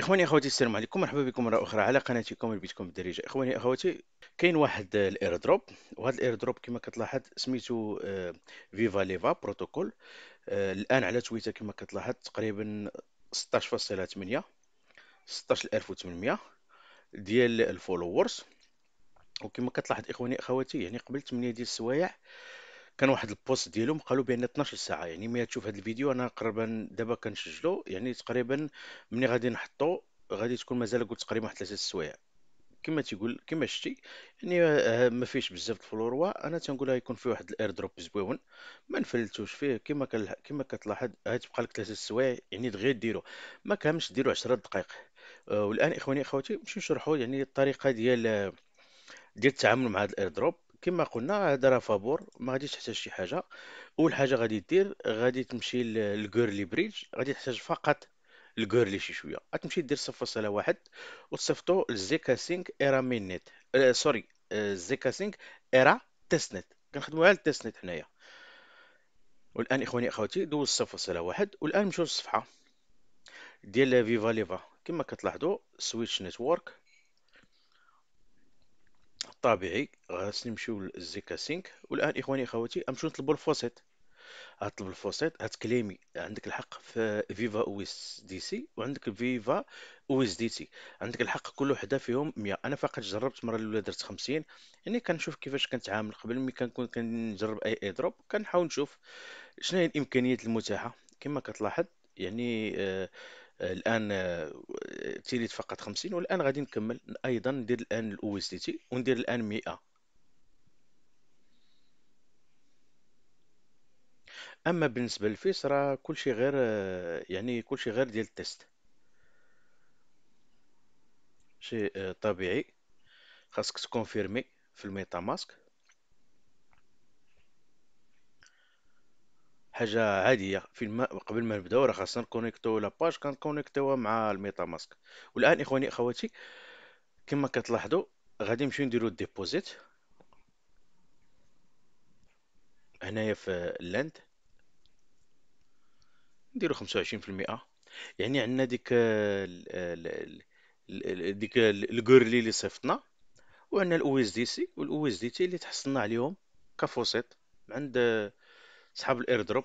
اخواني اخواتي السلام عليكم مرحبا بكم مره اخرى على قناتكم اللي بيتكم بالدارجه اخواني اخواتي كاين واحد الايردروب وهذا الايردروب كما كتلاحظ سميتو فيفا ليفا بروتوكول الان على تويتر كما كتلاحظ تقريبا 16.8 16800 ديال الفولورز وكما كتلاحظ اخواني اخواتي يعني قبل 8 ديال السوايع كان واحد البوست ديالهم قالوا بان 12 ساعه يعني ملي تشوف هذا الفيديو انا قريبا دابا كنسجلو يعني تقريبا ملي غادي نحطو غادي تكون مازال قلت تقريبا واحد ثلاثه السوايع كما تيقول كما شتي يعني آه، ما فيهش بزاف الفلوروا انا تنقول يكون فيه واحد الاير دروب زويون ما نفلتوش فيه كما كما كتلاحظ غتبقى آه، لك ثلاثه السوايع يعني دغيا ديرو ما كامش ديرو 10 دقائق آه، والان اخواني اخواتي نمشيو نشرحوا يعني الطريقه ديال ديال التعامل مع هذا الاير دروب كما قلنا هذا راه فابور ما غاديش تحتاج شي حاجه اول حاجه غادي دير غادي تمشي للكيرلي بريدج غادي تحتاج فقط الكيرلي شي شويه غتمشي دير صفر سلا واحد وتصيفطو للزيكا سينك ايرا مين نت اه سوري آه، زيكا سينك ايرا تيست نت كنخدمو على التيست نت حنايا والان اخواني اخواتي دوز صفر سلا واحد والان نمشيو للصفحه ديال فيفا ليفا كما كتلاحظوا سويتش نتورك الطبيعي غنمشيو نمشيو للزيكا سينك والان اخواني اخواتي غنمشيو نطلبوا الفوسيت هطلب الفوسيت هتكليمي عندك الحق في فيفا او اس دي سي وعندك فيفا او اس دي سي عندك الحق كل وحده فيهم 100 انا فقط جربت مرة الاولى درت 50 يعني كنشوف كيفاش كنتعامل قبل ملي كنكون كنجرب اي اي دروب كنحاول نشوف شنو هي الامكانيات المتاحه كما كتلاحظ يعني آه الان آه، تيريت فقط 50 والان غادي نكمل ايضا ندير الان الاو اس تي وندير الان 100 اما بالنسبه للفيس راه كلشي غير آه، يعني كلشي غير ديال التيست شيء آه، طبيعي خاصك تكونفيرمي في الميتا ماسك حاجه عاديه في الماء قبل ما نبداو راه خاصنا نكونيكتو لاباج كنكونيكتوها مع الميتا ماسك والان اخواني اخواتي كما كتلاحظوا غادي نمشيو نديرو ديبوزيت هنايا في اللاند نديرو خمسة وعشرين في المئة يعني عندنا ديك ديك الكورلي اللي صيفطنا وعندنا الاو اس دي سي والاو اس دي تي اللي تحصلنا عليهم كفوسيط عند سحاب الاير دروب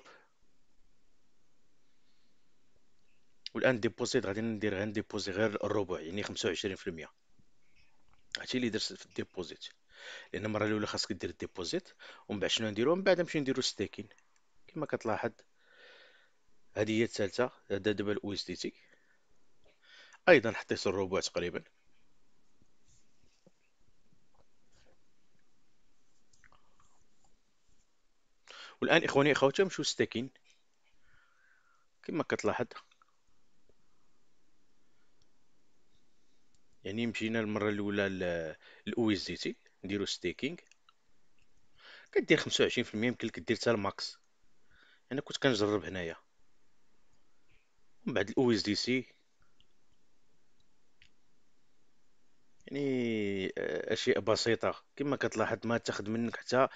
والان ديبوزيت غادي ندير غير ديبوزي غير الربع يعني خمسة وعشرين في المية هادشي اللي درت في الديبوزيت لان المره الاولى خاصك دير الديبوزيت ومن بعد شنو نديرو من بعد نمشيو نديرو ستيكين كما كتلاحظ هذه هي الثالثه هذا دابا الاو اس دي تي ايضا حطيت الربع تقريبا والان اخواني اخواتي مشوا ستاكين كما كتلاحظ يعني مشينا المره الاولى الاو اس دي تي نديرو ستيكينغ كدير 25% يمكن لك دير حتى الماكس انا كنت كنجرب هنايا من بعد الاو اس دي سي يعني اشياء بسيطه كما كتلاحظ ما تاخذ منك حتى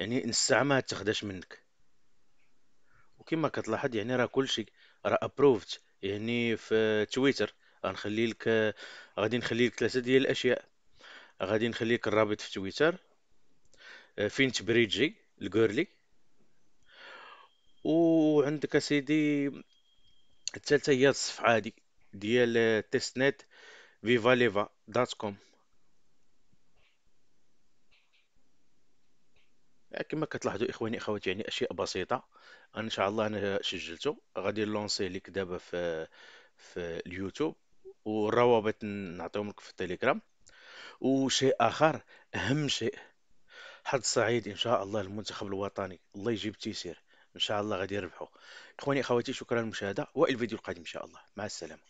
يعني نص ساعه ما تاخذش منك وكما كتلاحظ يعني راه كلشي راه ابروفد يعني في تويتر غنخلي لك غادي نخلي لك ثلاثه ديال الاشياء غادي نخلي لك الرابط في تويتر فين تبريجي الكورلي وعندك اسيدي الثالثه هي الصفحه هادي ديال تيستنت فيفاليفا دوت كوم كما كتلاحظوا اخواني اخواتي يعني اشياء بسيطه ان شاء الله انا سجلته غادي نلونسي ليك دابا في في اليوتيوب والروابط نعطيهم لك في التليجرام وشيء اخر اهم شيء حد سعيد ان شاء الله المنتخب الوطني الله يجيب التيسير ان شاء الله غادي يربحوا اخواني اخواتي شكرا للمشاهده والفيديو الفيديو القادم ان شاء الله مع السلامه